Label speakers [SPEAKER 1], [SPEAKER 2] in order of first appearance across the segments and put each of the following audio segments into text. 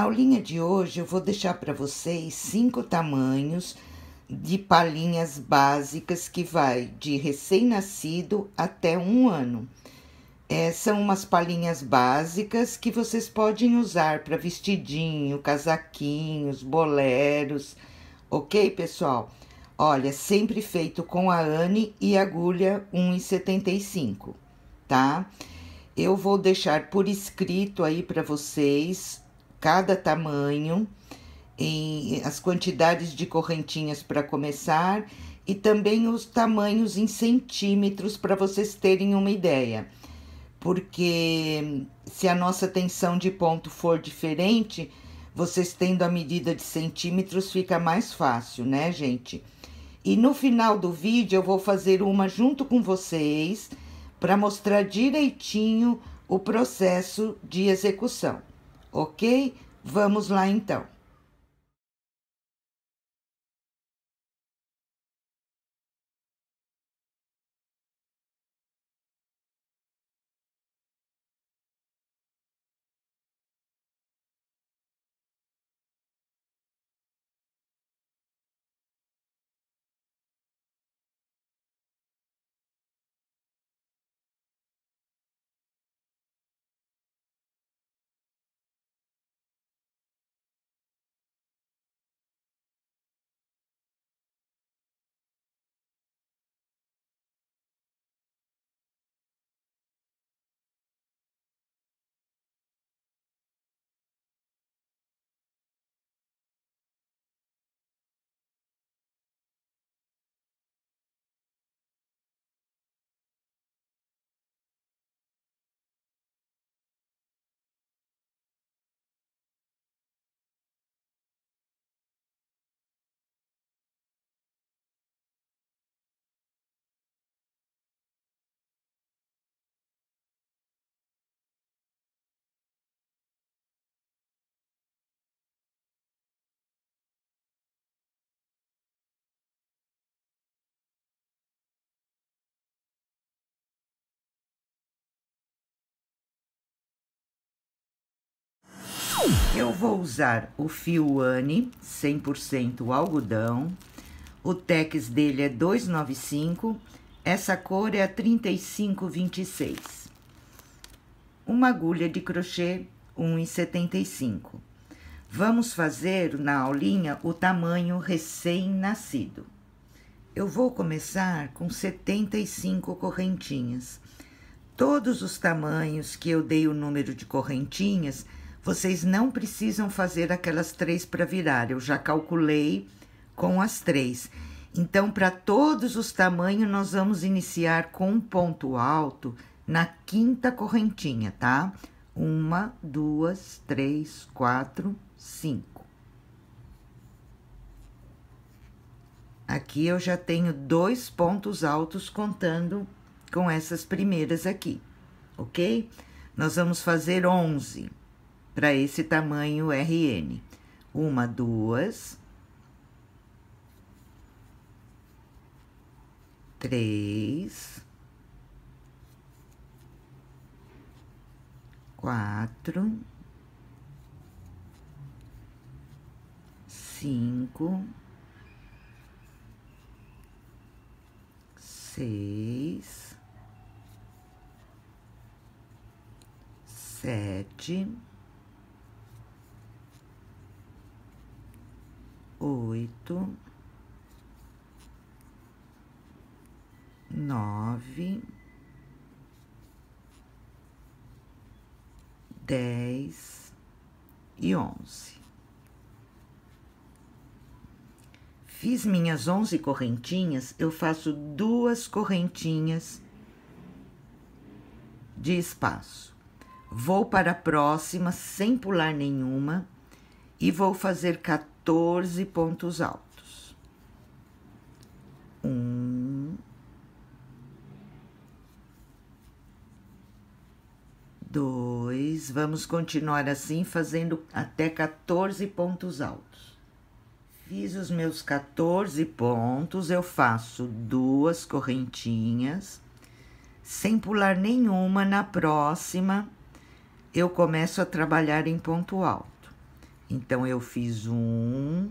[SPEAKER 1] Na aulinha de hoje eu vou deixar para vocês cinco tamanhos de palhinhas básicas que vai de recém-nascido até um ano. É, são umas palhinhas básicas que vocês podem usar para vestidinho, casaquinhos, boleros, ok, pessoal? Olha, sempre feito com a Anne e agulha 1,75, tá? Eu vou deixar por escrito aí para vocês cada tamanho, em, as quantidades de correntinhas para começar e também os tamanhos em centímetros para vocês terem uma ideia. Porque se a nossa tensão de ponto for diferente, vocês tendo a medida de centímetros fica mais fácil, né, gente? E no final do vídeo eu vou fazer uma junto com vocês para mostrar direitinho o processo de execução ok? Vamos lá então. Eu vou usar o fio Anne 100% algodão. O tex dele é 295. Essa cor é a 3526. Uma agulha de crochê 1,75. Vamos fazer na aulinha o tamanho recém-nascido. Eu vou começar com 75 correntinhas. Todos os tamanhos que eu dei o número de correntinhas vocês não precisam fazer aquelas três para virar, eu já calculei com as três. Então, para todos os tamanhos, nós vamos iniciar com um ponto alto na quinta correntinha, tá? Uma, duas, três, quatro, cinco. Aqui eu já tenho dois pontos altos contando com essas primeiras aqui, ok? Nós vamos fazer onze para esse tamanho RN. Uma, duas, três, quatro, cinco, seis, sete. oito, nove, dez e onze. Fiz minhas onze correntinhas, eu faço duas correntinhas de espaço. Vou para a próxima sem pular nenhuma e vou fazer 14 14 pontos altos. Um, dois, vamos continuar assim, fazendo até 14 pontos altos. Fiz os meus 14 pontos, eu faço duas correntinhas, sem pular nenhuma, na próxima eu começo a trabalhar em ponto alto. Então, eu fiz um,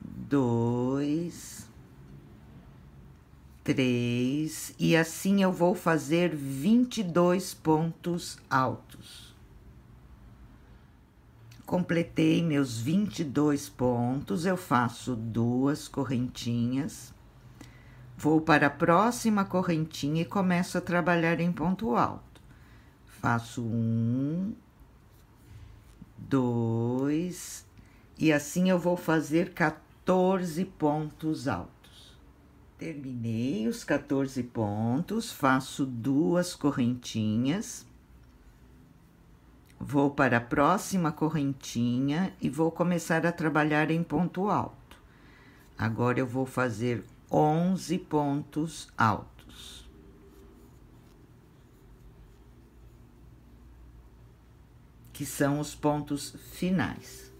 [SPEAKER 1] dois, três, e assim eu vou fazer 22 pontos altos. Completei meus 22 pontos, eu faço duas correntinhas, vou para a próxima correntinha e começo a trabalhar em ponto alto. Faço um, dois, e assim eu vou fazer 14 pontos altos. Terminei os 14 pontos, faço duas correntinhas, vou para a próxima correntinha e vou começar a trabalhar em ponto alto. Agora eu vou fazer 11 pontos altos. que são os pontos finais.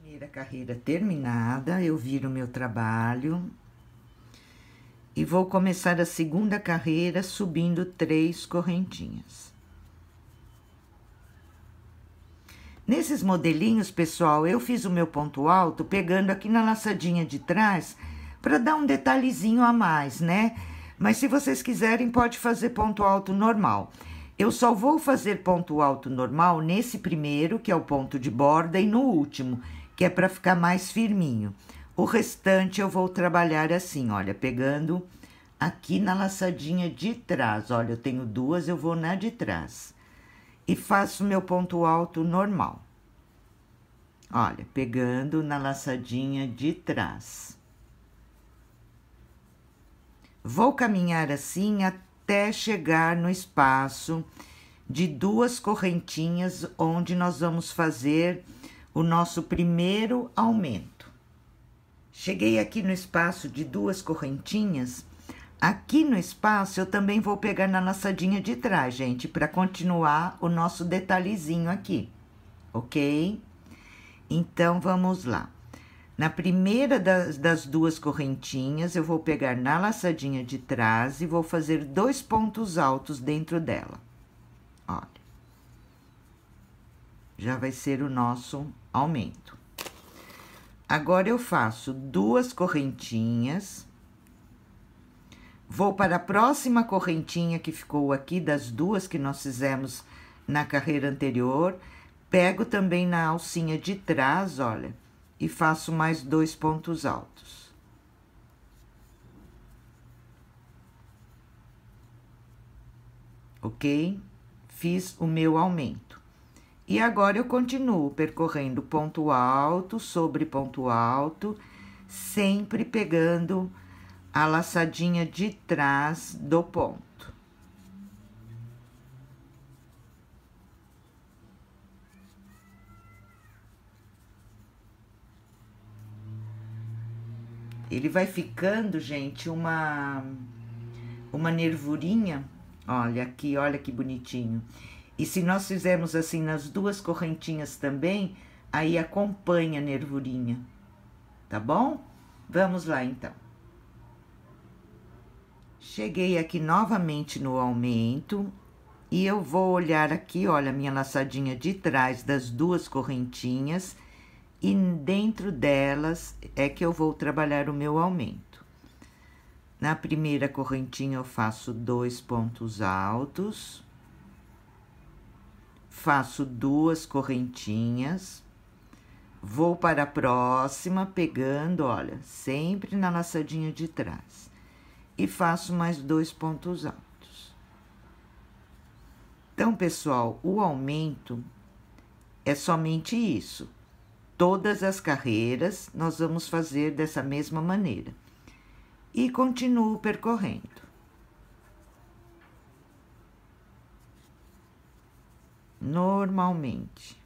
[SPEAKER 1] Primeira carreira terminada, eu viro meu trabalho e vou começar a segunda carreira subindo três correntinhas. Nesses modelinhos, pessoal, eu fiz o meu ponto alto pegando aqui na laçadinha de trás para dar um detalhezinho a mais, né? Mas se vocês quiserem, pode fazer ponto alto normal. Eu só vou fazer ponto alto normal nesse primeiro, que é o ponto de borda, e no último, que é para ficar mais firminho. O restante eu vou trabalhar assim, olha, pegando aqui na laçadinha de trás. Olha, eu tenho duas, eu vou na de trás. E faço meu ponto alto normal. Olha, pegando na laçadinha de trás. Vou caminhar assim até até chegar no espaço de duas correntinhas, onde nós vamos fazer o nosso primeiro aumento. Cheguei aqui no espaço de duas correntinhas. Aqui no espaço, eu também vou pegar na laçadinha de trás, gente, para continuar o nosso detalhezinho aqui, ok? Então, vamos lá. Na primeira das, das duas correntinhas, eu vou pegar na laçadinha de trás e vou fazer dois pontos altos dentro dela. Olha. Já vai ser o nosso aumento. Agora, eu faço duas correntinhas. Vou para a próxima correntinha que ficou aqui, das duas que nós fizemos na carreira anterior. Pego também na alcinha de trás, olha e faço mais dois pontos altos. Ok? Fiz o meu aumento. E agora eu continuo percorrendo ponto alto sobre ponto alto, sempre pegando a laçadinha de trás do ponto. ele vai ficando, gente, uma, uma nervurinha. Olha aqui, olha que bonitinho. E se nós fizermos assim nas duas correntinhas também, aí acompanha a nervurinha, tá bom? Vamos lá, então. Cheguei aqui novamente no aumento e eu vou olhar aqui, olha, minha laçadinha de trás das duas correntinhas e dentro delas é que eu vou trabalhar o meu aumento. Na primeira correntinha eu faço dois pontos altos, faço duas correntinhas, vou para a próxima pegando, olha, sempre na laçadinha de trás e faço mais dois pontos altos. Então, pessoal, o aumento é somente isso, Todas as carreiras nós vamos fazer dessa mesma maneira. E continuo percorrendo. Normalmente.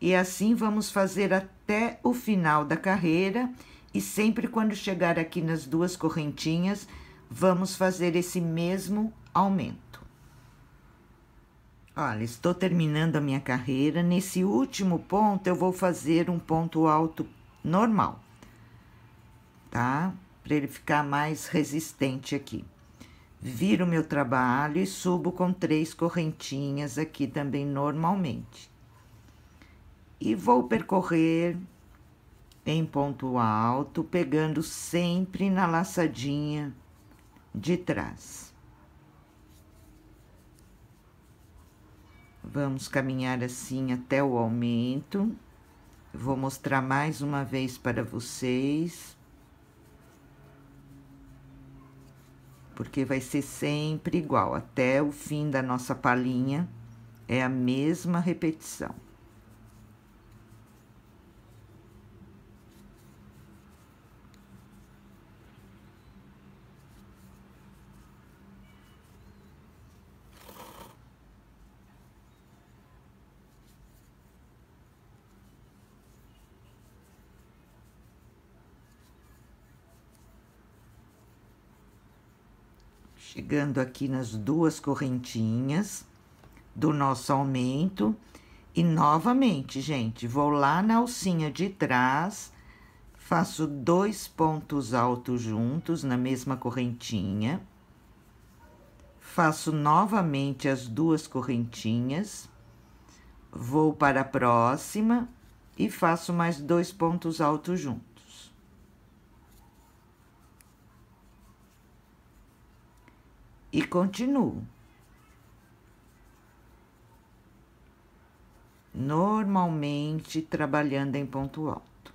[SPEAKER 1] E assim vamos fazer até o final da carreira. E sempre quando chegar aqui nas duas correntinhas, vamos fazer esse mesmo aumento. Olha, estou terminando a minha carreira. Nesse último ponto, eu vou fazer um ponto alto normal, tá? Para ele ficar mais resistente aqui. Viro meu trabalho e subo com três correntinhas aqui também normalmente. E vou percorrer em ponto alto, pegando sempre na laçadinha de trás. Vamos caminhar assim até o aumento. Vou mostrar mais uma vez para vocês. Porque vai ser sempre igual, até o fim da nossa palhinha, é a mesma repetição. chegando aqui nas duas correntinhas do nosso aumento. E novamente, gente, vou lá na alcinha de trás, faço dois pontos altos juntos na mesma correntinha. Faço novamente as duas correntinhas, vou para a próxima e faço mais dois pontos altos juntos. e continuo. Normalmente trabalhando em ponto alto.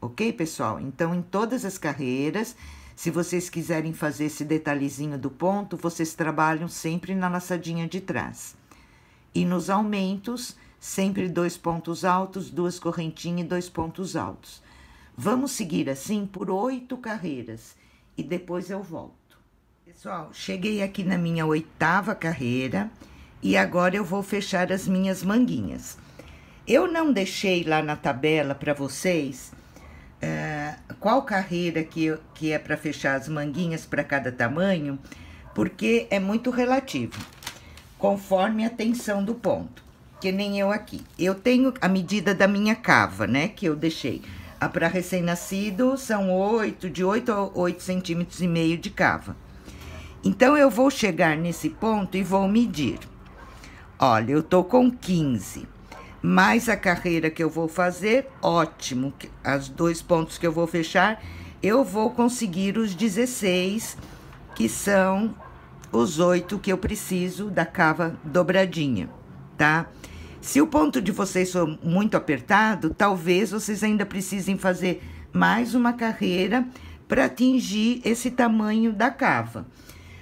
[SPEAKER 1] Ok, pessoal? Então, em todas as carreiras, se vocês quiserem fazer esse detalhezinho do ponto, vocês trabalham sempre na laçadinha de trás. E nos aumentos, sempre dois pontos altos, duas correntinhas e dois pontos altos. Vamos seguir assim por oito carreiras e depois eu volto. Pessoal, cheguei aqui na minha oitava carreira e agora eu vou fechar as minhas manguinhas. Eu não deixei lá na tabela para vocês eh, qual carreira que, que é para fechar as manguinhas para cada tamanho, porque é muito relativo, conforme a tensão do ponto, que nem eu aqui. Eu tenho a medida da minha cava, né, que eu deixei. A para recém-nascido são 8, de 8 a 8 centímetros e meio de cava. Então eu vou chegar nesse ponto e vou medir. Olha, eu tô com 15. Mais a carreira que eu vou fazer, ótimo. As dois pontos que eu vou fechar, eu vou conseguir os 16, que são os oito que eu preciso da cava dobradinha, tá? Se o ponto de vocês for muito apertado, talvez vocês ainda precisem fazer mais uma carreira para atingir esse tamanho da cava.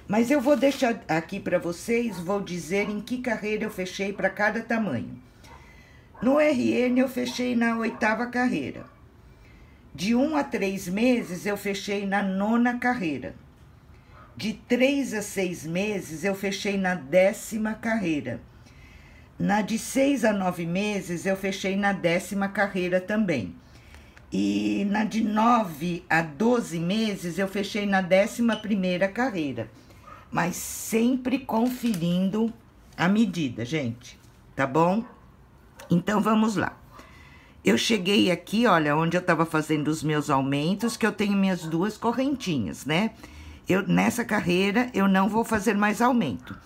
[SPEAKER 1] Mas eu vou deixar aqui para vocês, vou dizer em que carreira eu fechei para cada tamanho. No RN eu fechei na oitava carreira. De um a três meses eu fechei na nona carreira. De três a seis meses eu fechei na décima carreira. Na de seis a nove meses eu fechei na décima carreira também. E na de nove a doze meses eu fechei na décima primeira carreira mas sempre conferindo a medida, gente, tá bom? Então, vamos lá. Eu cheguei aqui, olha, onde eu tava fazendo os meus aumentos, que eu tenho minhas duas correntinhas, né? Eu, nessa carreira, eu não vou fazer mais aumento.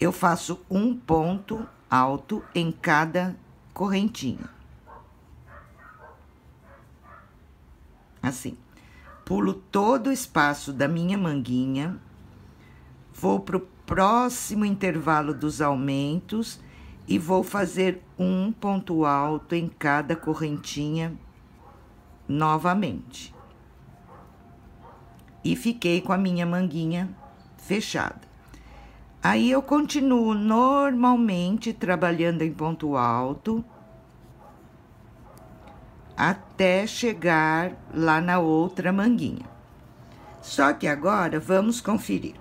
[SPEAKER 1] Eu faço um ponto alto em cada correntinha. Assim. Pulo todo o espaço da minha manguinha Vou para o próximo intervalo dos aumentos e vou fazer um ponto alto em cada correntinha novamente. E fiquei com a minha manguinha fechada. Aí eu continuo normalmente trabalhando em ponto alto até chegar lá na outra manguinha. Só que agora vamos conferir.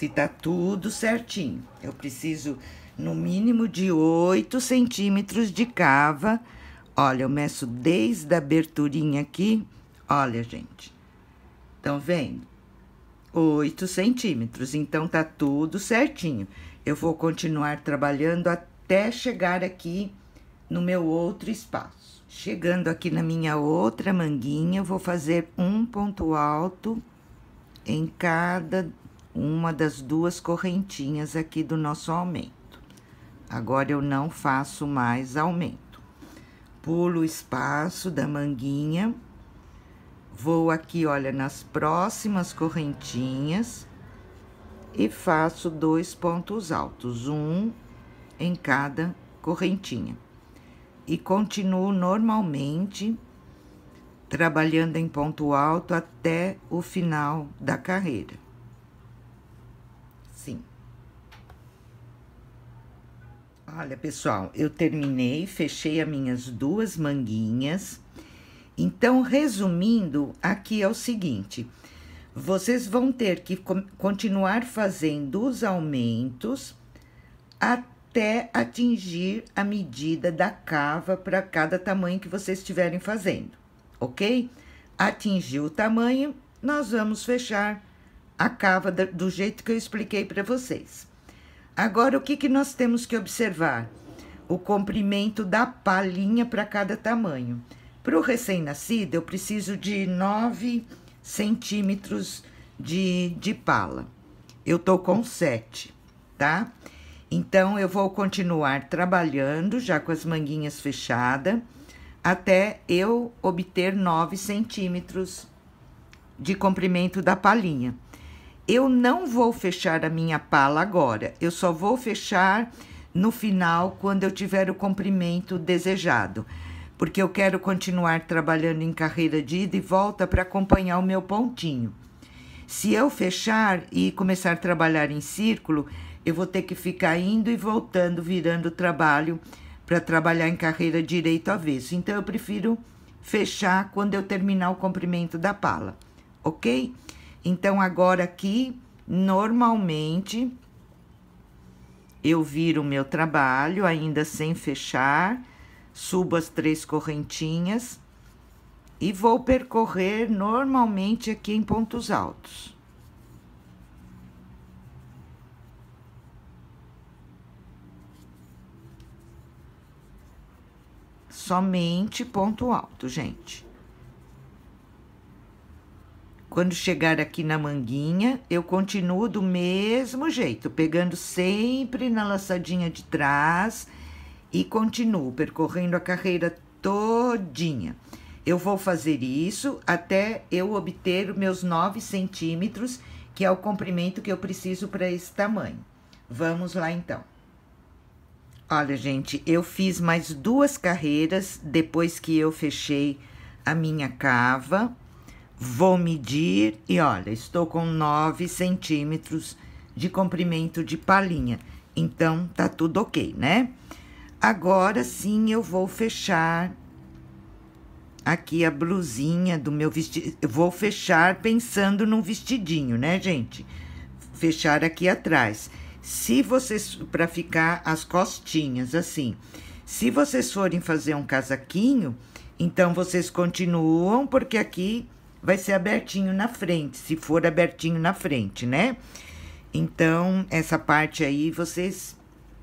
[SPEAKER 1] se tá tudo certinho. Eu preciso no mínimo de 8 centímetros de cava. Olha, eu meço desde a aberturinha aqui. Olha, gente. Estão vendo? 8 centímetros. Então, tá tudo certinho. Eu vou continuar trabalhando até chegar aqui no meu outro espaço. Chegando aqui na minha outra manguinha, eu vou fazer um ponto alto em cada uma das duas correntinhas aqui do nosso aumento. Agora, eu não faço mais aumento. Pulo o espaço da manguinha, vou aqui, olha, nas próximas correntinhas e faço dois pontos altos, um em cada correntinha. E continuo normalmente trabalhando em ponto alto até o final da carreira. Olha, pessoal, eu terminei, fechei as minhas duas manguinhas. Então, resumindo, aqui é o seguinte. Vocês vão ter que continuar fazendo os aumentos até atingir a medida da cava para cada tamanho que vocês estiverem fazendo, ok? Atingiu o tamanho, nós vamos fechar a cava do jeito que eu expliquei para vocês. Agora, o que, que nós temos que observar? O comprimento da palhinha para cada tamanho. Para o recém-nascido, eu preciso de 9 centímetros de, de pala. Eu tô com 7, tá? Então, eu vou continuar trabalhando, já com as manguinhas fechadas, até eu obter 9 centímetros de comprimento da palhinha. Eu não vou fechar a minha pala agora, eu só vou fechar no final quando eu tiver o comprimento desejado, porque eu quero continuar trabalhando em carreira de ida e volta para acompanhar o meu pontinho. Se eu fechar e começar a trabalhar em círculo, eu vou ter que ficar indo e voltando, virando o trabalho para trabalhar em carreira direito avesso. Então eu prefiro fechar quando eu terminar o comprimento da pala, ok? Então, agora aqui, normalmente, eu viro o meu trabalho, ainda sem fechar, subo as três correntinhas e vou percorrer normalmente aqui em pontos altos. Somente ponto alto, gente. Quando chegar aqui na manguinha, eu continuo do mesmo jeito, pegando sempre na laçadinha de trás e continuo percorrendo a carreira todinha. Eu vou fazer isso até eu obter meus 9 centímetros, que é o comprimento que eu preciso para esse tamanho. Vamos lá, então. Olha, gente, eu fiz mais duas carreiras depois que eu fechei a minha cava. Vou medir e olha, estou com 9 centímetros de comprimento de palhinha. Então, tá tudo ok, né? Agora sim eu vou fechar aqui a blusinha do meu vestido. Eu vou fechar pensando num vestidinho, né, gente? Fechar aqui atrás. Se vocês, para ficar as costinhas assim. Se vocês forem fazer um casaquinho, então vocês continuam, porque aqui vai ser abertinho na frente, se for abertinho na frente, né? Então, essa parte aí vocês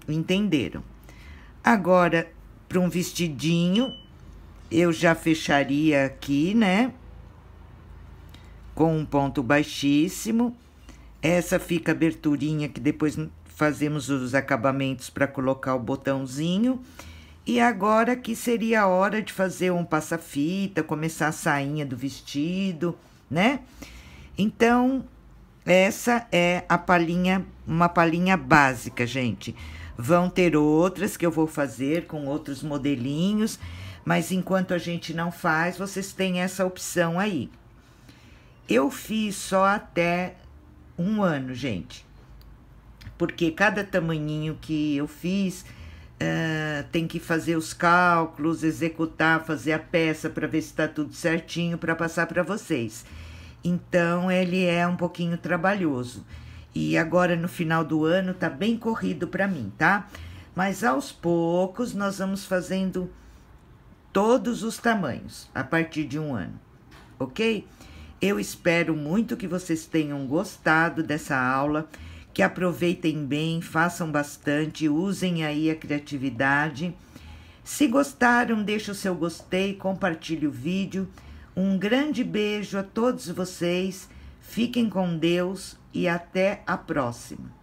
[SPEAKER 1] entenderam. Agora, para um vestidinho, eu já fecharia aqui, né? Com um ponto baixíssimo. Essa fica aberturinha que depois fazemos os acabamentos para colocar o botãozinho. E agora que seria a hora de fazer um passa-fita começar a sainha do vestido, né? Então, essa é a palhinha, uma palhinha básica, gente. Vão ter outras que eu vou fazer com outros modelinhos, mas enquanto a gente não faz, vocês têm essa opção aí. Eu fiz só até um ano, gente, porque cada tamanhinho que eu fiz eh, tem que fazer os cálculos, executar, fazer a peça para ver se está tudo certinho para passar para vocês. Então ele é um pouquinho trabalhoso. E agora no final do ano tá bem corrido para mim, tá? Mas aos poucos nós vamos fazendo todos os tamanhos a partir de um ano, ok? Eu espero muito que vocês tenham gostado dessa aula que aproveitem bem, façam bastante, usem aí a criatividade. Se gostaram, deixe o seu gostei, compartilhe o vídeo. Um grande beijo a todos vocês, fiquem com Deus e até a próxima.